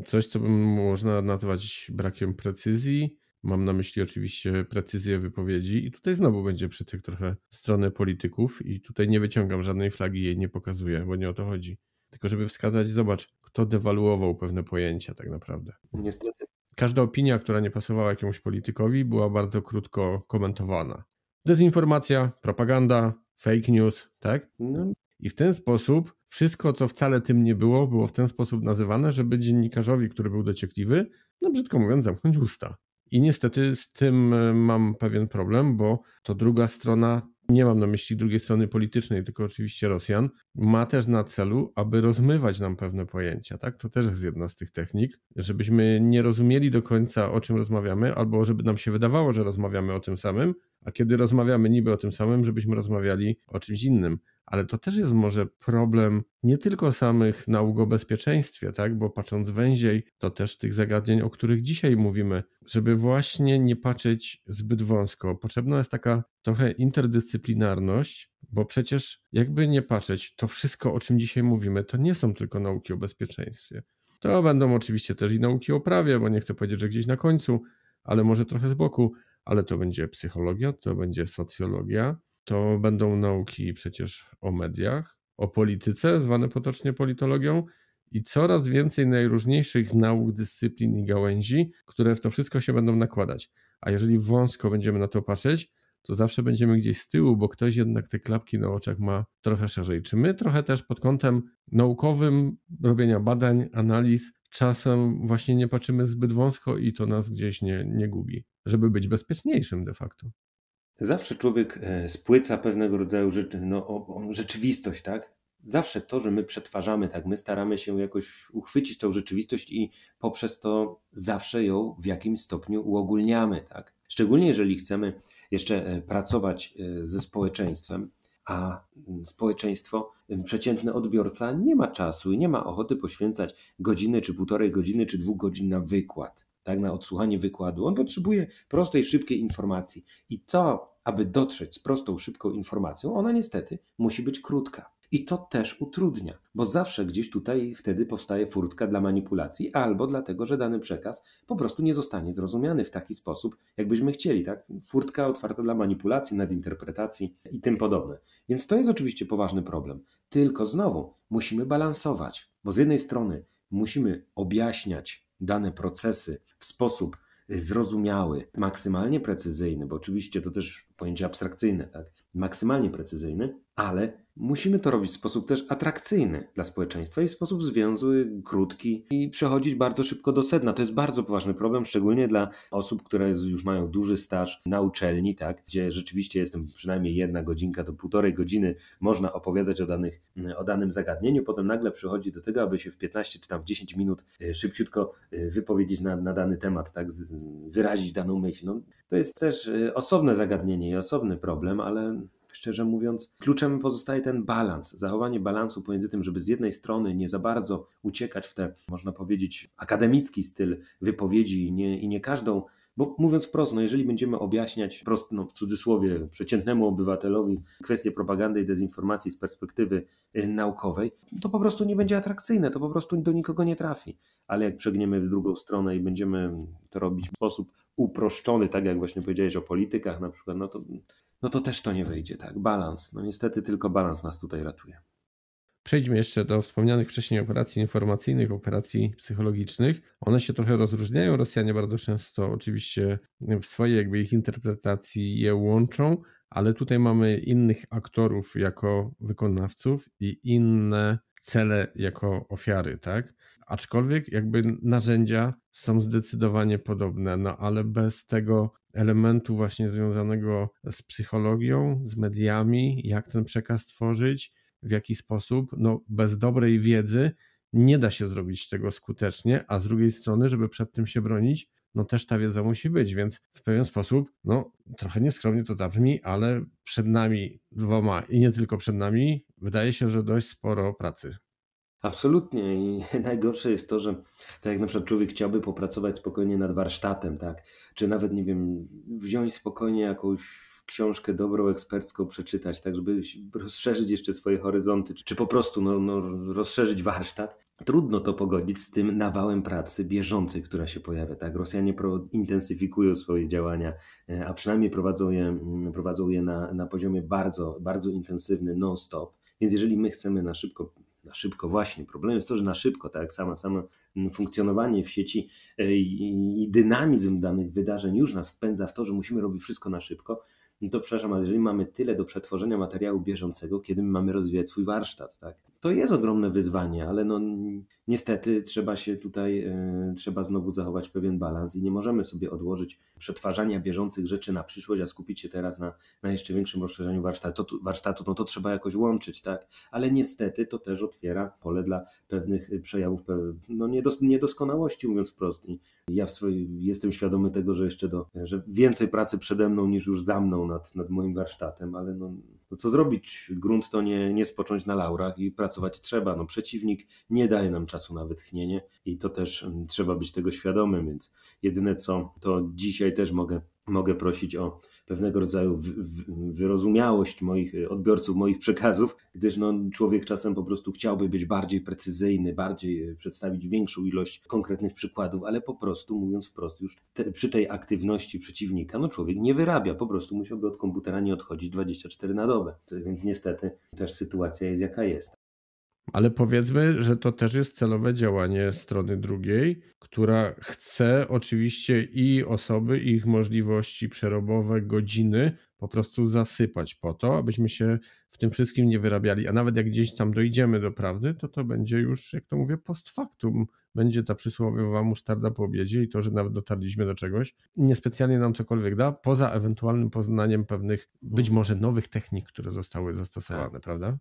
Coś, co bym można nazwać brakiem precyzji. Mam na myśli oczywiście precyzję wypowiedzi, i tutaj znowu będzie przy tych trochę strony polityków, i tutaj nie wyciągam żadnej flagi, jej nie pokazuję, bo nie o to chodzi tylko żeby wskazać, zobacz, kto dewaluował pewne pojęcia tak naprawdę. Niestety. Każda opinia, która nie pasowała jakiemuś politykowi, była bardzo krótko komentowana. Dezinformacja, propaganda, fake news, tak? No. I w ten sposób wszystko, co wcale tym nie było, było w ten sposób nazywane, żeby dziennikarzowi, który był dociekliwy, no brzydko mówiąc, zamknąć usta. I niestety z tym e, mam pewien problem, bo to druga strona nie mam na myśli drugiej strony politycznej, tylko oczywiście Rosjan, ma też na celu, aby rozmywać nam pewne pojęcia. Tak? To też jest jedna z tych technik, żebyśmy nie rozumieli do końca, o czym rozmawiamy, albo żeby nam się wydawało, że rozmawiamy o tym samym, a kiedy rozmawiamy niby o tym samym, żebyśmy rozmawiali o czymś innym ale to też jest może problem nie tylko samych nauk o bezpieczeństwie, tak? bo patrząc węziej, to też tych zagadnień, o których dzisiaj mówimy, żeby właśnie nie patrzeć zbyt wąsko. Potrzebna jest taka trochę interdyscyplinarność, bo przecież jakby nie patrzeć, to wszystko, o czym dzisiaj mówimy, to nie są tylko nauki o bezpieczeństwie. To będą oczywiście też i nauki o prawie, bo nie chcę powiedzieć, że gdzieś na końcu, ale może trochę z boku, ale to będzie psychologia, to będzie socjologia, to będą nauki przecież o mediach, o polityce, zwane potocznie politologią, i coraz więcej najróżniejszych nauk, dyscyplin i gałęzi, które w to wszystko się będą nakładać. A jeżeli wąsko będziemy na to patrzeć, to zawsze będziemy gdzieś z tyłu, bo ktoś jednak te klapki na oczach ma trochę szerzej. Czy my trochę też pod kątem naukowym, robienia badań, analiz, czasem właśnie nie patrzymy zbyt wąsko i to nas gdzieś nie, nie gubi, żeby być bezpieczniejszym de facto? Zawsze człowiek e, spłyca pewnego rodzaju rzeczy, no, rzeczywistość, tak? Zawsze to, że my przetwarzamy, tak, my staramy się jakoś uchwycić tą rzeczywistość i poprzez to zawsze ją w jakimś stopniu uogólniamy, tak? Szczególnie jeżeli chcemy jeszcze e, pracować e, ze społeczeństwem, a mm, społeczeństwo, przeciętny odbiorca nie ma czasu i nie ma ochoty poświęcać godziny, czy półtorej godziny, czy dwóch godzin na wykład tak, na odsłuchanie wykładu. On potrzebuje prostej, szybkiej informacji. I to, aby dotrzeć z prostą, szybką informacją, ona niestety musi być krótka. I to też utrudnia, bo zawsze gdzieś tutaj wtedy powstaje furtka dla manipulacji, albo dlatego, że dany przekaz po prostu nie zostanie zrozumiany w taki sposób, jakbyśmy chcieli, tak? Furtka otwarta dla manipulacji, nadinterpretacji i tym podobne. Więc to jest oczywiście poważny problem. Tylko znowu musimy balansować, bo z jednej strony musimy objaśniać dane procesy w sposób zrozumiały, maksymalnie precyzyjny, bo oczywiście to też pojęcie abstrakcyjne, tak? maksymalnie precyzyjny, ale Musimy to robić w sposób też atrakcyjny dla społeczeństwa i w sposób zwięzły, krótki i przechodzić bardzo szybko do sedna. To jest bardzo poważny problem, szczególnie dla osób, które już mają duży staż na uczelni, tak, gdzie rzeczywiście jestem przynajmniej jedna godzinka do półtorej godziny można opowiadać o, danych, mm, o danym zagadnieniu. Potem nagle przychodzi do tego, aby się w 15 czy tam w 10 minut e, szybciutko e, wypowiedzieć na, na dany temat, tak, wyrazić daną myśl. No, to jest też e, osobne zagadnienie i osobny problem, ale szczerze mówiąc, kluczem pozostaje ten balans, zachowanie balansu pomiędzy tym, żeby z jednej strony nie za bardzo uciekać w te, można powiedzieć, akademicki styl wypowiedzi i nie, i nie każdą bo mówiąc wprost, no jeżeli będziemy objaśniać prosto, no w cudzysłowie, przeciętnemu obywatelowi kwestie propagandy i dezinformacji z perspektywy y, naukowej, to po prostu nie będzie atrakcyjne, to po prostu do nikogo nie trafi. Ale jak przegniemy w drugą stronę i będziemy to robić w sposób uproszczony, tak jak właśnie powiedziałeś o politykach na przykład, no to, no to też to nie wyjdzie, tak? Balans. No niestety tylko balans nas tutaj ratuje. Przejdźmy jeszcze do wspomnianych wcześniej operacji informacyjnych, operacji psychologicznych. One się trochę rozróżniają. Rosjanie bardzo często oczywiście w swojej jakby ich interpretacji je łączą, ale tutaj mamy innych aktorów jako wykonawców i inne cele jako ofiary, tak? Aczkolwiek jakby narzędzia są zdecydowanie podobne, no ale bez tego elementu właśnie związanego z psychologią, z mediami, jak ten przekaz tworzyć, w jaki sposób, no bez dobrej wiedzy nie da się zrobić tego skutecznie, a z drugiej strony, żeby przed tym się bronić, no też ta wiedza musi być, więc w pewien sposób, no trochę nieskromnie to zabrzmi, ale przed nami dwoma i nie tylko przed nami, wydaje się, że dość sporo pracy. Absolutnie i [LAUGHS] najgorsze jest to, że tak jak na przykład człowiek chciałby popracować spokojnie nad warsztatem, tak, czy nawet, nie wiem, wziąć spokojnie jakąś książkę dobrą, ekspercką przeczytać, tak żeby rozszerzyć jeszcze swoje horyzonty, czy po prostu no, no, rozszerzyć warsztat. Trudno to pogodzić z tym nawałem pracy bieżącej, która się pojawia. Tak? Rosjanie intensyfikują swoje działania, e, a przynajmniej prowadzą je, mm, prowadzą je na, na poziomie bardzo, bardzo intensywny, non-stop. Więc jeżeli my chcemy na szybko na szybko właśnie. Problem jest to, że na szybko, tak, samo, samo funkcjonowanie w sieci e, i dynamizm danych wydarzeń już nas wpędza w to, że musimy robić wszystko na szybko, no to przepraszam, ale jeżeli mamy tyle do przetworzenia materiału bieżącego, kiedy my mamy rozwijać swój warsztat, tak? To jest ogromne wyzwanie, ale no, Niestety trzeba się tutaj, e, trzeba znowu zachować pewien balans i nie możemy sobie odłożyć przetwarzania bieżących rzeczy na przyszłość, a skupić się teraz na, na jeszcze większym rozszerzeniu warsztatu, to, warsztatu. No to trzeba jakoś łączyć, tak? Ale niestety to też otwiera pole dla pewnych y, przejawów no niedos, niedoskonałości, mówiąc wprost. I ja w swoim jestem świadomy tego, że jeszcze do, że więcej pracy przede mną niż już za mną nad, nad moim warsztatem, ale no, no co zrobić? Grunt to nie, nie spocząć na laurach i pracować trzeba. No przeciwnik nie daje nam czasu czasu na wytchnienie i to też mm, trzeba być tego świadomym, więc jedyne co, to dzisiaj też mogę, mogę prosić o pewnego rodzaju wyrozumiałość moich y, odbiorców, moich przekazów, gdyż no, człowiek czasem po prostu chciałby być bardziej precyzyjny, bardziej y, przedstawić większą ilość konkretnych przykładów, ale po prostu, mówiąc wprost, już te, przy tej aktywności przeciwnika, no człowiek nie wyrabia, po prostu musiałby od komputera nie odchodzić 24 na dobę. Więc niestety też sytuacja jest jaka jest. Ale powiedzmy, że to też jest celowe działanie strony drugiej, która chce oczywiście i osoby, i ich możliwości przerobowe, godziny po prostu zasypać po to, abyśmy się w tym wszystkim nie wyrabiali. A nawet jak gdzieś tam dojdziemy do prawdy, to to będzie już, jak to mówię, post factum. Będzie ta przysłowiowa musztarda po obiedzie i to, że nawet dotarliśmy do czegoś, niespecjalnie nam cokolwiek da, poza ewentualnym poznaniem pewnych, być mm. może nowych technik, które zostały zastosowane, tak. prawda?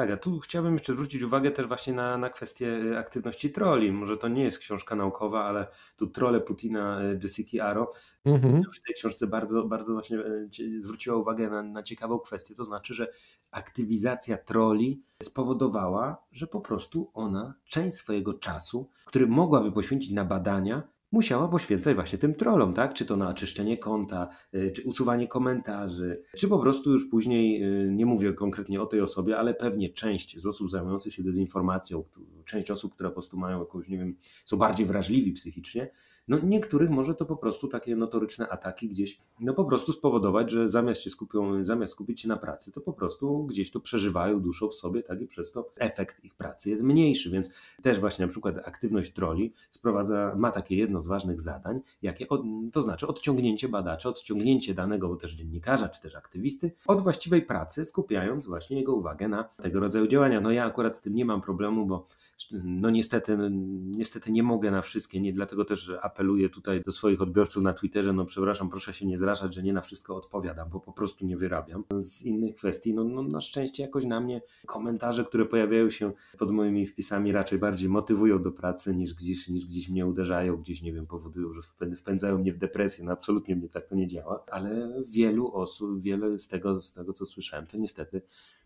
Tak, a tu chciałbym jeszcze zwrócić uwagę też właśnie na, na kwestię y, aktywności troli. Może to nie jest książka naukowa, ale tu trole Putina y, Jessica Aro mhm. w tej książce bardzo, bardzo właśnie y, zwróciła uwagę na, na ciekawą kwestię. To znaczy, że aktywizacja troli spowodowała, że po prostu ona część swojego czasu, który mogłaby poświęcić na badania, musiała poświęcać właśnie tym trollom, tak? Czy to na czyszczenie konta, y, czy usuwanie komentarzy, czy po prostu już później, y, nie mówię konkretnie o tej osobie, ale pewnie część z osób zajmujących się dezinformacją, część osób, które po prostu mają jakąś, nie wiem, są bardziej wrażliwi psychicznie, no niektórych może to po prostu takie notoryczne ataki gdzieś, no po prostu spowodować, że zamiast się skupią, zamiast skupić się na pracy, to po prostu gdzieś to przeżywają duszą w sobie, tak i przez to efekt ich pracy jest mniejszy, więc też właśnie na przykład aktywność troli sprowadza, ma takie jedno z ważnych zadań, jakie, od, to znaczy odciągnięcie badacza, odciągnięcie danego bo też dziennikarza, czy też aktywisty od właściwej pracy, skupiając właśnie jego uwagę na tego rodzaju działania. No ja akurat z tym nie mam problemu, bo no niestety, niestety nie mogę na wszystkie, nie dlatego też apel apeluję tutaj do swoich odbiorców na Twitterze, no przepraszam, proszę się nie zrażać, że nie na wszystko odpowiadam, bo po prostu nie wyrabiam. Z innych kwestii, no, no na szczęście jakoś na mnie komentarze, które pojawiają się pod moimi wpisami raczej bardziej motywują do pracy niż gdzieś, niż gdzieś mnie uderzają, gdzieś, nie wiem, powodują, że wpędzają mnie w depresję, no absolutnie mnie tak to nie działa, ale wielu osób, wiele z tego, z tego co słyszałem, to niestety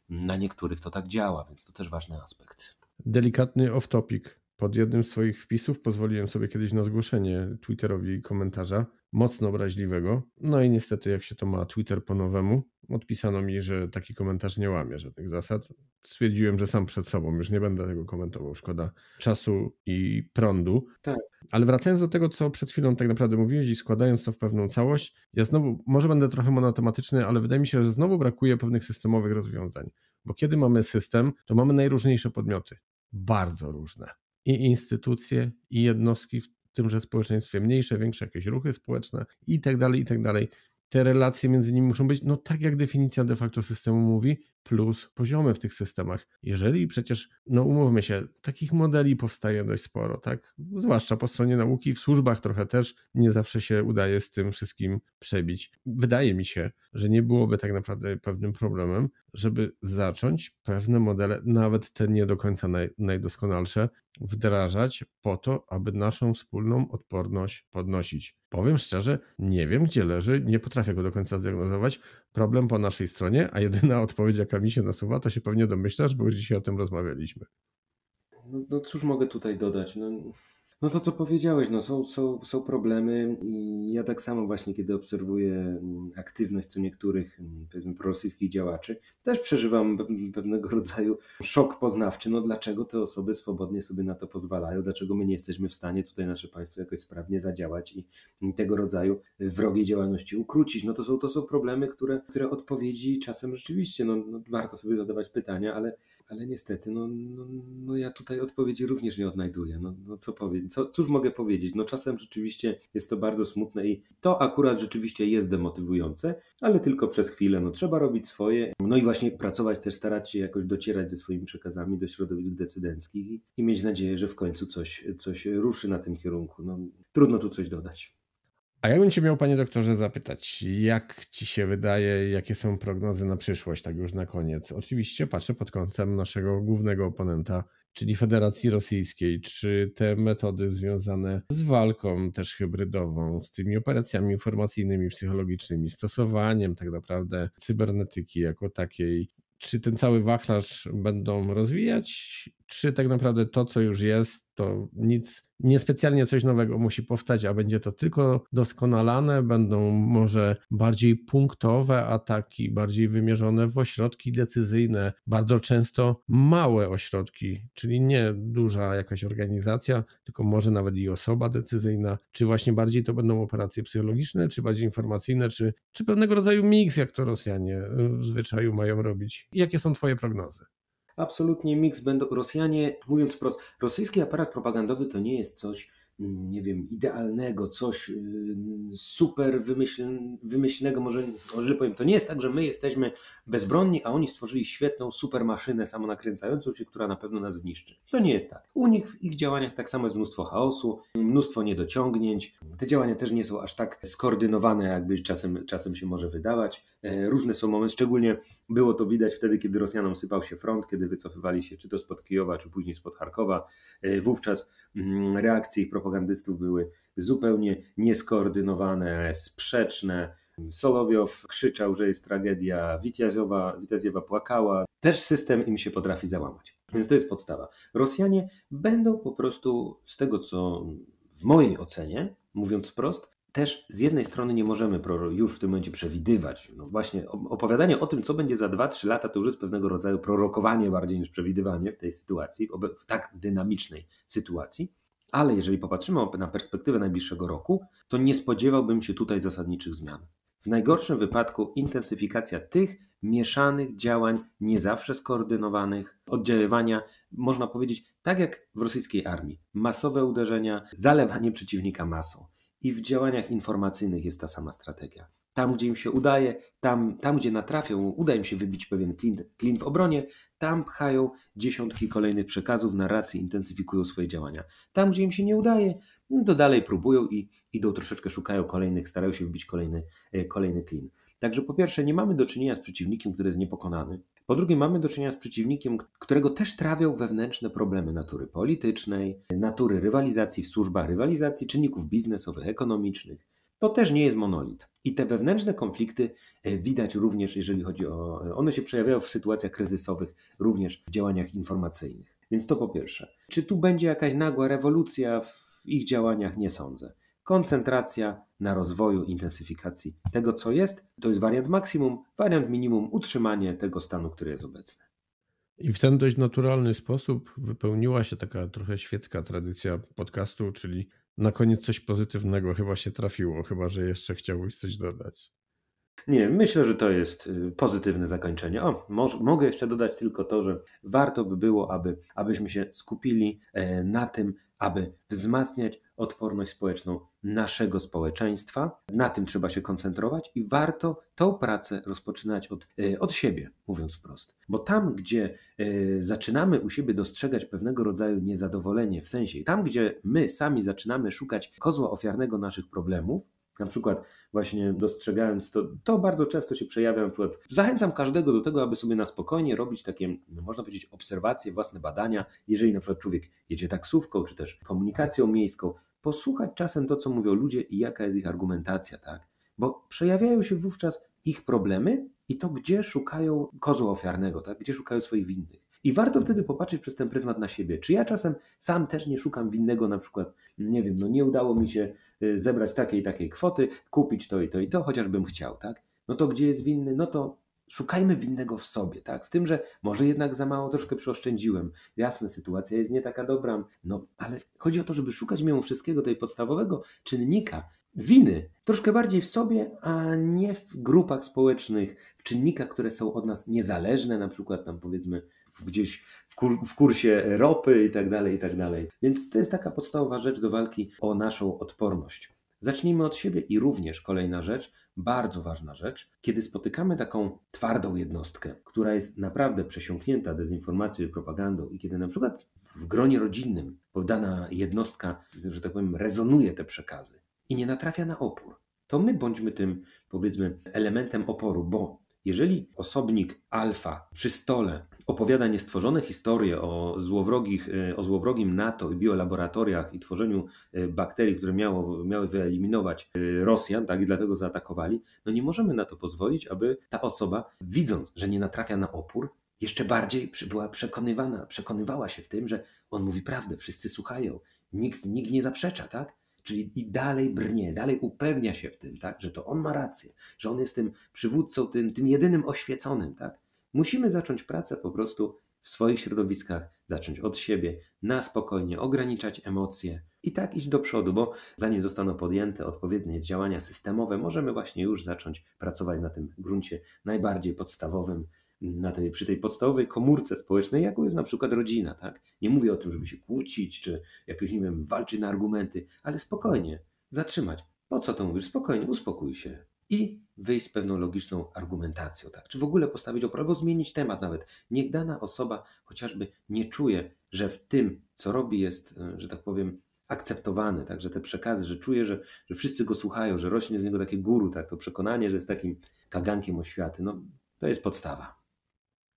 na niektórych to tak działa, więc to też ważny aspekt. Delikatny off-topic. Pod jednym z swoich wpisów pozwoliłem sobie kiedyś na zgłoszenie Twitterowi komentarza, mocno obraźliwego. No i niestety, jak się to ma Twitter po nowemu, odpisano mi, że taki komentarz nie łamie żadnych zasad. Stwierdziłem, że sam przed sobą już nie będę tego komentował, szkoda czasu i prądu. Tak. Ale wracając do tego, co przed chwilą tak naprawdę mówiłeś i składając to w pewną całość, ja znowu, może będę trochę monotematyczny, ale wydaje mi się, że znowu brakuje pewnych systemowych rozwiązań. Bo kiedy mamy system, to mamy najróżniejsze podmioty. Bardzo różne i instytucje, i jednostki w tymże społeczeństwie, mniejsze, większe, jakieś ruchy społeczne i tak dalej, i tak dalej. Te relacje między nimi muszą być, no tak jak definicja de facto systemu mówi, plus poziomy w tych systemach. Jeżeli przecież, no umówmy się, takich modeli powstaje dość sporo, tak? Zwłaszcza po stronie nauki, w służbach trochę też nie zawsze się udaje z tym wszystkim przebić. Wydaje mi się, że nie byłoby tak naprawdę pewnym problemem, żeby zacząć pewne modele, nawet te nie do końca naj, najdoskonalsze, wdrażać po to, aby naszą wspólną odporność podnosić. Powiem szczerze, nie wiem gdzie leży, nie potrafię go do końca zdiagnozować, problem po naszej stronie, a jedyna [LAUGHS] odpowiedź, jaka mi się nasuwa, to się pewnie domyślasz, bo już dzisiaj o tym rozmawialiśmy. No, no cóż mogę tutaj dodać? No, no to co powiedziałeś, no są, są, są problemy i ja tak samo właśnie, kiedy obserwuję mm, aktywność co niektórych, mm, powiedzmy, prorosyjskich działaczy, też przeżywam pewnego [LAUGHS] rodzaju szok poznawczy, no dlaczego te osoby swobodnie sobie na to pozwalają, dlaczego my nie jesteśmy w stanie tutaj nasze państwo jakoś sprawnie zadziałać i tego rodzaju wrogiej działalności ukrócić. No to są, to są problemy, które, które odpowiedzi czasem rzeczywiście, no, no warto sobie zadawać pytania, ale ale niestety, no, no, no, ja tutaj odpowiedzi również nie odnajduję. No, no co powiedzieć, co, cóż mogę powiedzieć? No czasem rzeczywiście jest to bardzo smutne i to akurat rzeczywiście jest demotywujące, ale tylko przez chwilę. No trzeba robić swoje, no i właśnie pracować też, starać się jakoś docierać ze swoimi przekazami do środowisk decydenckich i, i mieć nadzieję, że w końcu coś, coś ruszy na tym kierunku. No, trudno tu coś dodać. A ja bym cię miał, panie doktorze, zapytać, jak ci się wydaje, jakie są prognozy na przyszłość, tak już na koniec. Oczywiście patrzę pod kątem naszego głównego oponenta, czyli Federacji Rosyjskiej. Czy te metody związane z walką też hybrydową, z tymi operacjami informacyjnymi, psychologicznymi, stosowaniem tak naprawdę cybernetyki jako takiej, czy ten cały wachlarz będą rozwijać, czy tak naprawdę to, co już jest, to nic, niespecjalnie coś nowego musi powstać, a będzie to tylko doskonalane, będą może bardziej punktowe ataki, bardziej wymierzone w ośrodki decyzyjne, bardzo często małe ośrodki, czyli nie duża jakaś organizacja, tylko może nawet i osoba decyzyjna, czy właśnie bardziej to będą operacje psychologiczne, czy bardziej informacyjne, czy, czy pewnego rodzaju miks, jak to Rosjanie w zwyczaju mają robić. Jakie są Twoje prognozy? Absolutnie miks będą Rosjanie, mówiąc wprost, rosyjski aparat propagandowy to nie jest coś, nie wiem, idealnego, coś y, super wymyślnego, może źle powiem, to nie jest tak, że my jesteśmy bezbronni, a oni stworzyli świetną super maszynę samonakręcającą się, która na pewno nas zniszczy. To nie jest tak. U nich w ich działaniach tak samo jest mnóstwo chaosu, mnóstwo niedociągnięć. Te działania też nie są aż tak skoordynowane, jakby czasem, czasem się może wydawać. E, różne są momenty, szczególnie było to widać wtedy, kiedy Rosjanom sypał się front, kiedy wycofywali się czy to spod Kijowa, czy później spod Charkowa. E, wówczas mm, reakcje i propagandystów były zupełnie nieskoordynowane, sprzeczne. Solowiow krzyczał, że jest tragedia, Witiazowa, Witaziewa płakała. Też system im się potrafi załamać. Więc to jest podstawa. Rosjanie będą po prostu, z tego co w mojej ocenie, mówiąc wprost, też z jednej strony nie możemy już w tym momencie przewidywać. No właśnie opowiadanie o tym, co będzie za 2-3 lata, to już jest pewnego rodzaju prorokowanie bardziej niż przewidywanie w tej sytuacji, w tak dynamicznej sytuacji ale jeżeli popatrzymy na perspektywę najbliższego roku, to nie spodziewałbym się tutaj zasadniczych zmian. W najgorszym wypadku intensyfikacja tych mieszanych działań, nie zawsze skoordynowanych, oddziaływania, można powiedzieć, tak jak w rosyjskiej armii. Masowe uderzenia, zalewanie przeciwnika masą. I w działaniach informacyjnych jest ta sama strategia. Tam, gdzie im się udaje, tam, tam gdzie natrafią, uda im się wybić pewien klin, klin w obronie, tam pchają dziesiątki kolejnych przekazów, narracji, intensyfikują swoje działania. Tam, gdzie im się nie udaje, no to dalej próbują i idą troszeczkę, szukają kolejnych, starają się wbić kolejny, e, kolejny klin. Także po pierwsze, nie mamy do czynienia z przeciwnikiem, który jest niepokonany. Po drugie, mamy do czynienia z przeciwnikiem, którego też trawią wewnętrzne problemy natury politycznej, natury rywalizacji w służbach rywalizacji, czynników biznesowych, ekonomicznych to też nie jest monolit. I te wewnętrzne konflikty e, widać również, jeżeli chodzi o. E, one się przejawiają w sytuacjach kryzysowych, również w działaniach informacyjnych. Więc to po pierwsze. Czy tu będzie jakaś nagła rewolucja w ich działaniach? Nie sądzę. Koncentracja na rozwoju, intensyfikacji tego, co jest, to jest wariant maksimum, wariant minimum, utrzymanie tego stanu, który jest obecny. I w ten dość naturalny sposób wypełniła się taka trochę świecka tradycja podcastu, czyli na koniec coś pozytywnego chyba się trafiło, chyba że jeszcze chciałbyś coś dodać. Nie, myślę, że to jest y, pozytywne zakończenie. O, może, mogę jeszcze dodać tylko to, że warto by było, aby, abyśmy się skupili e, na tym, aby wzmacniać odporność społeczną naszego społeczeństwa. Na tym trzeba się koncentrować i warto tą pracę rozpoczynać od, y, od siebie, mówiąc wprost. Bo tam, gdzie y, zaczynamy u siebie dostrzegać pewnego rodzaju niezadowolenie, w sensie tam, gdzie my sami zaczynamy szukać kozła ofiarnego naszych problemów, na przykład właśnie dostrzegając to, to bardzo często się przejawia. Na przykład zachęcam każdego do tego, aby sobie na spokojnie robić takie, no, można powiedzieć, obserwacje, własne badania. Jeżeli na przykład człowiek jedzie taksówką, czy też komunikacją miejską, posłuchać czasem to, co mówią ludzie i jaka jest ich argumentacja, tak? Bo przejawiają się wówczas ich problemy i to, gdzie szukają kozła ofiarnego, tak? Gdzie szukają swoich winnych. I warto wtedy popatrzeć przez ten pryzmat na siebie. Czy ja czasem sam też nie szukam winnego, na przykład, nie wiem, no nie udało mi się Y, zebrać takiej takiej kwoty, kupić to i to i to, chociażbym chciał, tak? No to gdzie jest winny? No to szukajmy winnego w sobie, tak? W tym, że może jednak za mało troszkę przyoszczędziłem. Jasne, sytuacja jest nie taka dobra, no ale chodzi o to, żeby szukać mimo wszystkiego tej podstawowego czynnika winy troszkę bardziej w sobie, a nie w grupach społecznych, w czynnikach, które są od nas niezależne, na przykład tam powiedzmy gdzieś w, kur, w kursie ropy i tak dalej, i tak dalej. Więc to jest taka podstawowa rzecz do walki o naszą odporność. Zacznijmy od siebie i również kolejna rzecz, bardzo ważna rzecz, kiedy spotykamy taką twardą jednostkę, która jest naprawdę przesiąknięta dezinformacją i propagandą, i kiedy na przykład w gronie rodzinnym dana jednostka, że tak powiem, rezonuje te przekazy i nie natrafia na opór, to my bądźmy tym, powiedzmy, elementem oporu, bo jeżeli osobnik alfa przy stole opowiada niestworzone historie o, złowrogich, y, o złowrogim NATO i biolaboratoriach i tworzeniu y, bakterii, które miało, miały wyeliminować y, Rosjan, tak, i dlatego zaatakowali, no nie możemy na to pozwolić, aby ta osoba, widząc, że nie natrafia na opór, jeszcze bardziej była przekonywana, przekonywała się w tym, że on mówi prawdę, wszyscy słuchają, nikt, nikt nie zaprzecza, tak? Czyli i dalej brnie, dalej upewnia się w tym, tak, że to on ma rację, że on jest tym przywódcą, tym, tym jedynym oświeconym. Tak. Musimy zacząć pracę po prostu w swoich środowiskach, zacząć od siebie, na spokojnie, ograniczać emocje i tak iść do przodu, bo zanim zostaną podjęte odpowiednie działania systemowe, możemy właśnie już zacząć pracować na tym gruncie najbardziej podstawowym, na tej, przy tej podstawowej komórce społecznej, jaką jest na przykład rodzina. Tak? Nie mówię o tym, żeby się kłócić, czy jakoś, nie wiem, walczyć na argumenty, ale spokojnie, zatrzymać. Po co to mówisz? Spokojnie, uspokój się. I wyjść z pewną logiczną argumentacją, tak? Czy w ogóle postawić opór, albo zmienić temat nawet. Niech dana osoba chociażby nie czuje, że w tym, co robi, jest, e, że tak powiem, akceptowany, tak? Że te przekazy, że czuje, że, że wszyscy go słuchają, że rośnie z niego takie guru, tak? To przekonanie, że jest takim kagankiem oświaty, no to jest podstawa.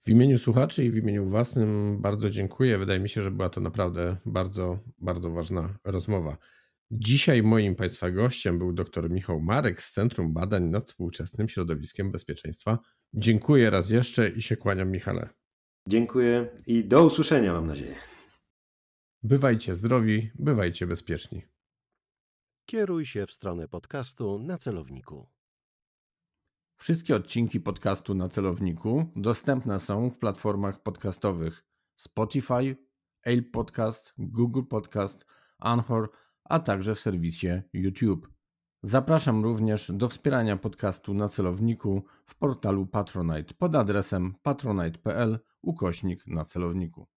W imieniu słuchaczy i w imieniu własnym bardzo dziękuję. Wydaje mi się, że była to naprawdę bardzo, bardzo ważna rozmowa. Dzisiaj moim Państwa gościem był dr Michał Marek z Centrum Badań nad Współczesnym Środowiskiem Bezpieczeństwa. Dziękuję raz jeszcze i się kłaniam, Michale. Dziękuję i do usłyszenia, mam nadzieję. Bywajcie zdrowi, bywajcie bezpieczni. Kieruj się w stronę podcastu na celowniku. Wszystkie odcinki podcastu na celowniku dostępne są w platformach podcastowych Spotify, Apple Podcast, Google Podcast, Anchor, a także w serwisie YouTube. Zapraszam również do wspierania podcastu na celowniku w portalu Patronite pod adresem patronite.pl ukośnik na celowniku.